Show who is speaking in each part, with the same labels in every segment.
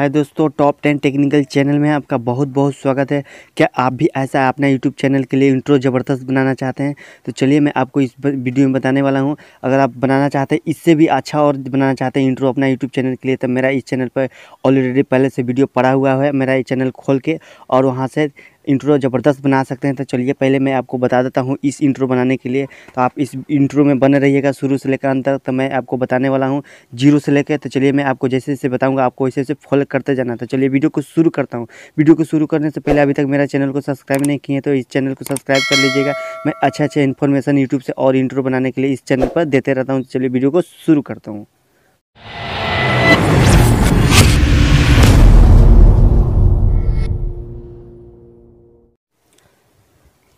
Speaker 1: है दोस्तों top ten technical channel में आपका बहुत बहुत स्वागत है क्या आप भी ऐसा अपने यूट्यूब चैनल के लिए इंट्रो ज़बरदस्त बनाना चाहते हैं तो चलिए मैं आपको इस वीडियो में बताने वाला हूँ अगर आप बनाना चाहते हैं इससे भी अच्छा और बनाना चाहते हैं इंट्रो अपना यूट्यूब चैनल के लिए तो मेरा इस चैनल पर ऑलरेडी पहले से वीडियो पड़ा हुआ है मेरा ये चैनल खोल के और वहाँ से इंट्रो ज़बरदस्त बना सकते हैं तो चलिए पहले मैं आपको बता देता हूँ इस इंट्रो बनाने के लिए तो आप इस इंट्रो में बने रहिएगा शुरू से लेकर अंत तक तो मैं आपको बताने वाला हूँ जीरो से लेकर तो चलिए मैं आपको जैसे जैसे बताऊँगा आपको ऐसे ऐसे फॉलो करते जाना तो चलिए वीडियो को शुरू करता हूँ वीडियो को शुरू करने से पहले अभी तक मेरा चैनल को सब्सक्राइब नहीं किए तो इस चैनल को सब्सक्राइब कर लीजिएगा मैं अच्छे अच्छे इन्फॉर्मेशन यूट्यूब से और इंट्रो बनाने के लिए इस चैनल पर देते रहता हूँ चलिए वीडियो को शुरू करता हूँ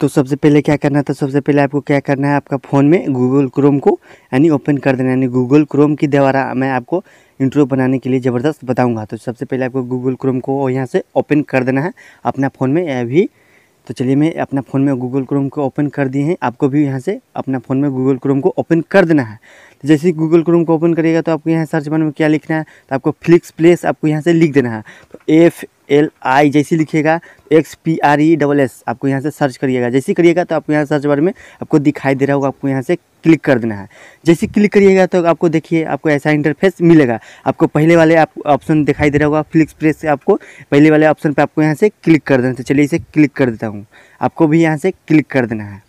Speaker 1: तो सबसे पहले क्या करना था सबसे पहले आपको क्या करना है आपका फ़ोन में गूगल क्रोम को यानी ओपन कर देना यानी गूगल क्रोम के द्वारा मैं आपको इंट्रो बनाने के लिए ज़बरदस्त बताऊंगा तो सबसे पहले आपको गूगल क्रोम को यहाँ से ओपन कर देना है अपना फ़ोन में अभी तो चलिए मैं अपना फ़ोन में गूगल क्रोम को ओपन कर दिए हैं आपको भी यहाँ से अपना फ़ोन में गूगल क्रोम को ओपन कर देना है तो जैसे ही गूगल क्रोम को ओपन करिएगा तो आपको यहाँ सर्च बार में क्या लिखना है तो आपको फ्लिक्स प्लेस आपको यहाँ से लिख देना है तो एफ एल आई जैसे लिखिएगा X P R E double S आपको यहाँ से सर्च करिएगा जैसे करिएगा तो आपको यहाँ सर्च बार में आपको दिखाई दे रहा होगा आपको यहाँ से क्लिक कर देना है जैसे क्लिक करिएगा तो आपको देखिए आपको ऐसा इंटरफेस मिलेगा आपको पहले वाले आप ऑप्शन दिखाई दे रहा होगा फ्लिक्स प्रेस से आपको पहले वाले ऑप्शन पर आपको यहाँ से क्लिक कर देना तो चलिए इसे क्लिक कर देता हूँ आपको भी यहाँ से क्लिक कर देना है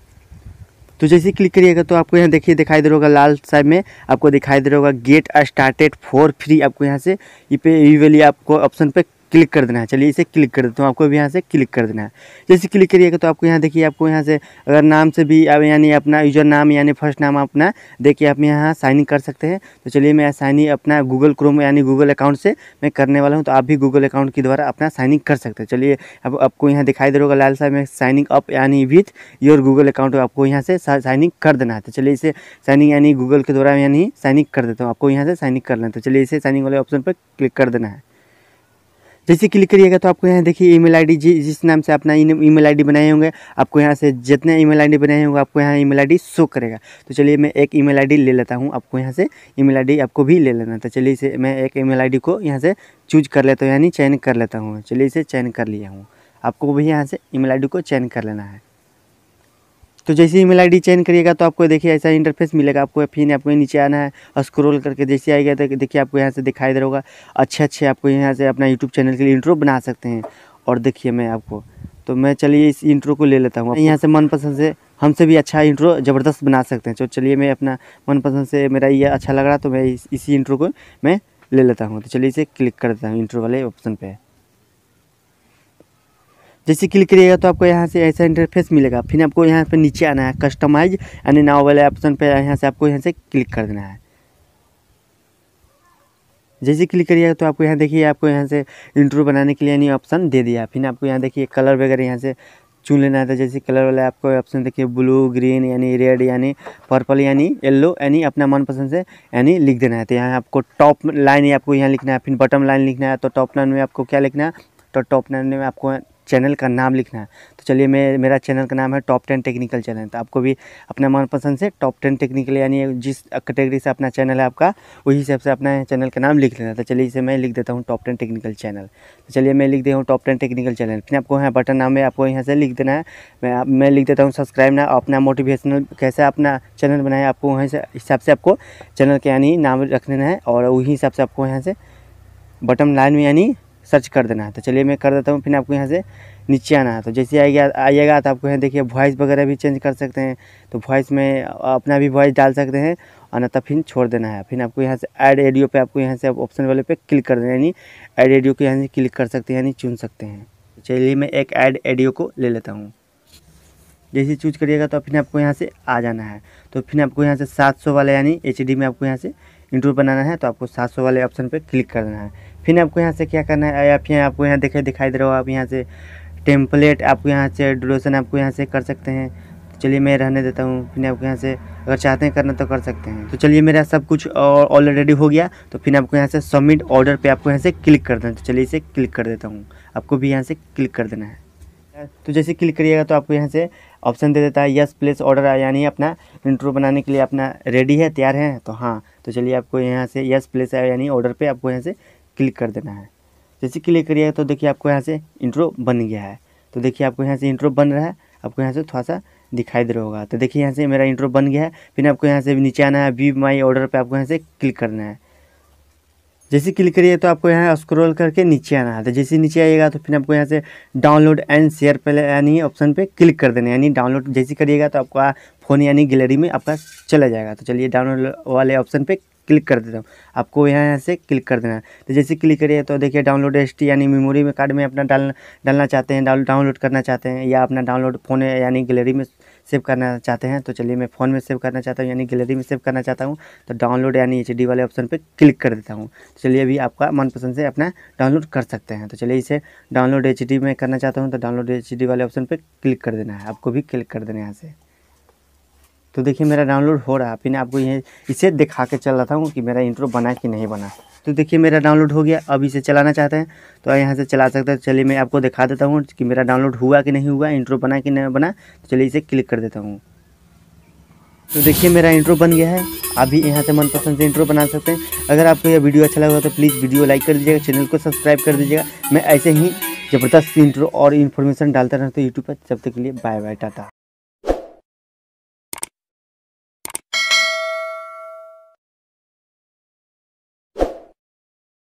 Speaker 1: तो जैसे क्लिक करिएगा तो आपको यहाँ देखिए दिखाई दे रहा होगा लाल साइड में आपको दिखाई दे रहा होगा गेट स्टार्टेड फॉर फ्री आपको यहाँ से ये पे ये वाली आपको ऑप्शन पर क्लिक कर देना है चलिए इसे क्लिक कर देता हूँ आपको भी यहाँ से क्लिक कर देना है जैसे क्लिक करिएगा तो आपको यहाँ देखिए आपको यहाँ से अगर नाम से भी अब यानी अपना यूजर नाम यानी फर्स्ट नाम अपना देखिए आप यहाँ साइन इन कर सकते हैं तो चलिए मैं साइन इन अपना गूगल क्रोम यानी गूगल अकाउंट से मैं करने वाला हूँ तो आप भी गूगल अकाउंट के द्वारा अपना साइन इन कर सकते हैं चलिए अब आपको यहाँ दिखाई दे रहा लाल साहब मैं साइनिंग अप यानी विथ योर गूगल अकाउंट आपको यहाँ से साइनिंग कर देना है तो चलिए इसे साइनिंग यानी गूगल के द्वारा यानी साइनिंग कर देता हूँ आपको यहाँ से साइनिंग कर लेना तो चलिए इसे साइनिंग वाले ऑप्शन पर क्लिक कर देना है जैसे क्लिक करिएगा तो आपको यहाँ देखिए ईमेल आईडी जी जिस नाम से अपना ईमेल आईडी बनाए होंगे आपको यहाँ से जितने ईमेल आईडी बनाए होंगे आपको यहाँ ईमेल आईडी शो करेगा तो चलिए मैं एक ईमेल आईडी ले लेता हूँ आपको यहाँ से ईमेल आईडी आपको भी ले लेना था तो चलिए इसे मैं एक ईमेल आईडी को यहाँ से चूज कर लेता हूँ यानी चयन कर लेता हूँ चलिए इसे चयन कर लिया हूँ आपको भी यहाँ से ईमेल आईडी को चयन कर लेना है तो जैसे ईमेल आईडी चेंज करिएगा तो आपको देखिए ऐसा इंटरफेस मिलेगा आपको फिर आपको नीचे आना है और स्क्रोल करके जैसे आएगा तो देखिए आपको यहाँ से दिखाई दे रहा होगा अच्छे अच्छे आपको यहाँ से अपना यूट्यूब चैनल के लिए इंट्रो बना सकते हैं और देखिए मैं आपको तो मैं चलिए इस इंट्रो को ले लेता हूँ यहाँ से मनपसंद से हमसे भी अच्छा इंट्रो ज़बरदस्त बना सकते हैं तो चलिए मैं अपना मनपसंद से मेरा ये अच्छा लग रहा तो मैं इसी इंट्रो को मैं ले लेता हूँ तो चलिए इसे क्लिक कर देता हूँ इंट्रो वाले ऑप्शन पर जैसे क्लिक करिएगा तो आपको यहाँ से ऐसा इंटरफेस मिलेगा फिर आपको यहाँ पर नीचे आना है कस्टमाइज यानी नाव वाले ऑप्शन पर यहाँ से आपको यहाँ से क्लिक कर देना है जैसे क्लिक करिएगा तो आपको यहाँ देखिए आपको यहाँ से इंट्रो बनाने के लिए यानी ऑप्शन दे दिया फिर आपको यहाँ देखिए कलर वगैरह यहाँ से चुन लेना है तो जैसे कलर वाला आपको ऑप्शन देखिए ब्लू ग्रीन यानी रेड यानी पर्पल यानी येलो यानी अपना मनपसंद से यानी लिख देना है तो यहाँ आपको टॉप लाइन आपको यहाँ लिखना है फिर बटम लाइन लिखना है तो टॉप लाइन में आपको क्या लिखना है तो टॉप लाइन में आपको चैनल का नाम लिखना है तो चलिए मैं मेरा चैनल का नाम है टॉप टेन टेक्निकल चैनल तो आपको भी अपना मनपसंद से टॉप टेन टेक्निकल यानी जिस कैटेगरी से अपना चैनल है आपका वही हिसाब से अपना चैनल का नाम लिख लेना तो चलिए इसे मैं लिख देता हूँ टॉप टेन टेक्निकल चैनल तो चलिए मैं लिख दे हूँ टॉप टेन टेक्निकल चैनल फिर आपको यहाँ बटन नाम में आपको यहाँ से लिख देना है मैं मैं लिख देता हूँ सब्सक्राइब ना अपना मोटिवेशनल कैसे अपना चैनल बनाए आपको वहीं से हिसाब से आपको चैनल का यानी नाम रख लेना है और वही हिसाब से आपको यहाँ से बटम लाइन में यानी सर्च कर देना है तो चलिए मैं कर देता हूँ फिर आपको यहाँ से नीचे आना है तो जैसे आएगा आइएगा तो आपको यहाँ देखिए वॉइस वगैरह भी चेंज कर सकते हैं तो वॉइस में अपना भी वॉइस डाल सकते हैं और ना तो फिर छोड़ देना है फिर आपको यहाँ से ऐड एडियो पे आपको यहाँ से आप ऑप्शन वाले पे क्लिक कर देना यानी ऐड एडियो को यहाँ से क्लिक कर सकते हैं यानी चुन सकते हैं चलिए मैं एक ऐड एडियो को ले लेता हूँ जैसे चूज करिएगा तो फिर आपको यहाँ से आ जाना है तो फिर आपको यहाँ से सात सौ वाला यानी एच में आपको यहाँ से इंटरव्यू बनाना है तो आपको सात सौ वाले ऑप्शन पर क्लिक करना है फिर आपको यहाँ से क्या करना है या फिर आपको यहाँ देखे दिखाई दे रहा हो आप यहाँ से टेम्पलेट आपको यहाँ से ड्यूरेशन आपको यहाँ से कर सकते हैं चलिए मैं रहने देता हूँ फिर आपको यहाँ से अगर चाहते हैं करना तो कर सकते हैं तो चलिए मेरा सब कुछ ऑलरेडी हो गया तो फिर आपको यहाँ से सबमिट ऑर्डर पे आपको यहाँ से क्लिक कर देना तो चलिए इसे क्लिक कर देता हूँ आपको भी यहाँ से क्लिक कर देना है तो जैसे क्लिक करिएगा तो आपको यहाँ से ऑप्शन दे देता है यस प्लेस ऑर्डर यानी अपना इंट्रो बनाने के लिए अपना रेडी है तैयार है तो हाँ तो चलिए आपको यहाँ से यस प्लेस यानी ऑर्डर पर आपको यहाँ से क्लिक कर देना है जैसे क्लिक करिएगा तो देखिए आपको यहाँ से इंट्रो बन गया है तो देखिए आपको यहाँ से इंट्रो बन रहा है आपको यहाँ से थोड़ा सा दिखाई दे रहा होगा तो देखिए यहाँ से मेरा इंट्रो बन गया है फिर आपको यहाँ से नीचे आना है बी माई ऑर्डर पर आपको यहाँ से क्लिक करना है जैसे क्लिक करिए तो आपको यहाँ स्क्रॉल करके नीचे आना है तो जैसे नीचे आइएगा तो फिर आपको यहाँ से डाउनलोड एंड शेयर पे यानी ऑप्शन पे क्लिक कर देना यानी डाउनलोड जैसे करिएगा तो आपका फ़ोन यानी गैलरी में आपका चला जाएगा तो चलिए डाउनलोड वाले ऑप्शन पे क्लिक कर देता हूँ आपको यहाँ यहाँ से क्लिक कर देना है तो जैसे क्लिक करिए तो देखिए डाउनलोड एस यानी मेमोरी में कार्ड में अपना डालना डालना चाहते हैं डाउनलोड करना चाहते हैं या अपना डाउनलोड फ़ोन यानी गैलरी में सेव करना चाहते हैं तो चलिए मैं फ़ोन में सेव करना चाहता हूँ यानी गैलरी में सेव करना चाहता हूँ तो डाउनलोड यानी एच वाले ऑप्शन पर क्लिक कर देता हूँ तो चलिए अभी आपका मनपसंद से अपना डाउनलोड कर सकते हैं तो चलिए इसे डाउनलोड एच में करना चाहता हूँ तो डाउनलोड एच वाले ऑप्शन पर क्लिक कर देना है आपको भी क्लिक कर देना है यहाँ से तो देखिए मेरा डाउनलोड हो रहा है फिर आपको ये इसे दिखा के चल रहा था कि मेरा इंट्रो बना कि नहीं बना तो देखिए मेरा डाउनलोड हो गया अब इसे चलाना चाहते हैं तो यहाँ से चला सकते हैं चलिए मैं आपको दिखा देता हूँ कि मेरा डाउनलोड हुआ कि नहीं हुआ इंट्रो बना कि नहीं बना तो चलिए इसे क्लिक कर देता हूँ तो देखिए मेरा इंट्रो बन गया है अभी यहाँ से मनपसंद से इंट्रो बना सकते हैं अगर आपको यह वीडियो अच्छा लगा तो प्लीज़ वीडियो लाइक कर दीजिएगा चैनल को सब्सक्राइब कर दीजिएगा मैं ऐसे ही ज़बरदस्त इंट्रो और इन्फॉर्मेशन डालता रहता हूँ यूट्यूब पर तब तक के लिए बाय बाय टाटा